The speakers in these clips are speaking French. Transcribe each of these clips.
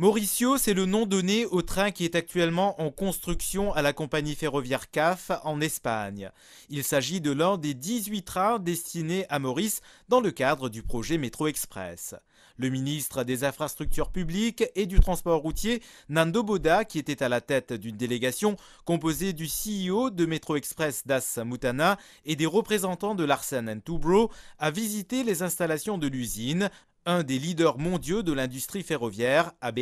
Mauricio, c'est le nom donné au train qui est actuellement en construction à la compagnie ferroviaire CAF en Espagne. Il s'agit de l'un des 18 trains destinés à Maurice dans le cadre du projet Metro Express. Le ministre des Infrastructures publiques et du Transport routier, Nando Boda, qui était à la tête d'une délégation composée du CEO de Metro Express Das Mutana et des représentants de Larsen Toubro, a visité les installations de l'usine, un des leaders mondiaux de l'industrie ferroviaire, à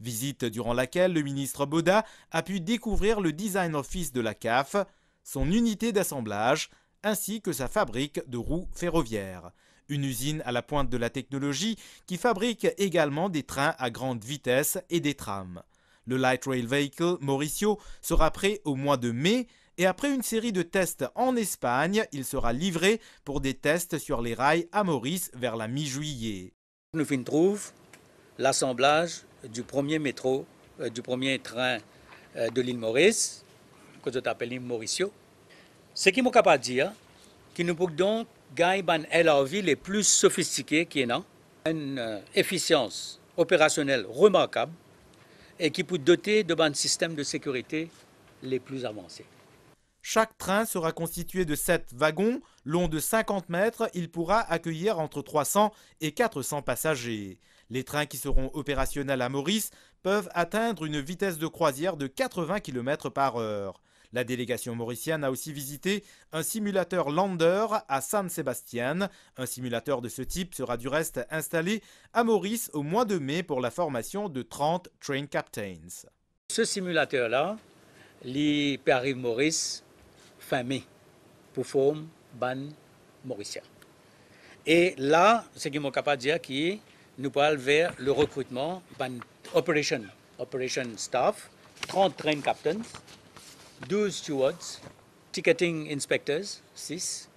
Visite durant laquelle le ministre Boda a pu découvrir le design office de la CAF, son unité d'assemblage, ainsi que sa fabrique de roues ferroviaires. Une usine à la pointe de la technologie qui fabrique également des trains à grande vitesse et des trams. Le Light Rail Vehicle Mauricio sera prêt au mois de mai et après une série de tests en Espagne, il sera livré pour des tests sur les rails à Maurice vers la mi-juillet. Nous trouvons l'assemblage du premier métro, euh, du premier train euh, de l'île Maurice, que je t'appelle l'île Mauricio. Ce qui m'a capable de dire, que nous pouvons donc gagner la ben, LRV les plus sophistiqués qui est là, une euh, efficience opérationnelle remarquable et qui peut doter de un ben, système de sécurité les plus avancés. Chaque train sera constitué de 7 wagons, long de 50 mètres, il pourra accueillir entre 300 et 400 passagers. Les trains qui seront opérationnels à Maurice peuvent atteindre une vitesse de croisière de 80 km par heure. La délégation mauricienne a aussi visité un simulateur Lander à San Sebastian. Un simulateur de ce type sera du reste installé à Maurice au mois de mai pour la formation de 30 train captains. Ce simulateur-là, les maurice famille pour former ban mauricien. Et là, ce que je capable de dire qui nous parle vers le recrutement ban operation, operation staff, 30 train captains, 12 stewards, ticketing inspectors, 6,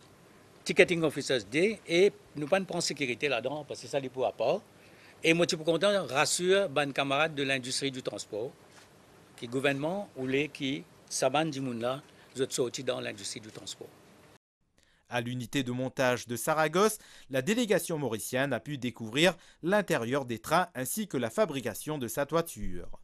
ticketing officers, D et nous pas prendre sécurité là-dedans parce que ça les pour pas. Et moi, je suis content, rassure ban camarades de l'industrie du transport, qui gouvernement ou les qui ban du monde là vous êtes dans l'industrie du transport. À l'unité de montage de Saragosse, la délégation mauricienne a pu découvrir l'intérieur des trains ainsi que la fabrication de sa toiture.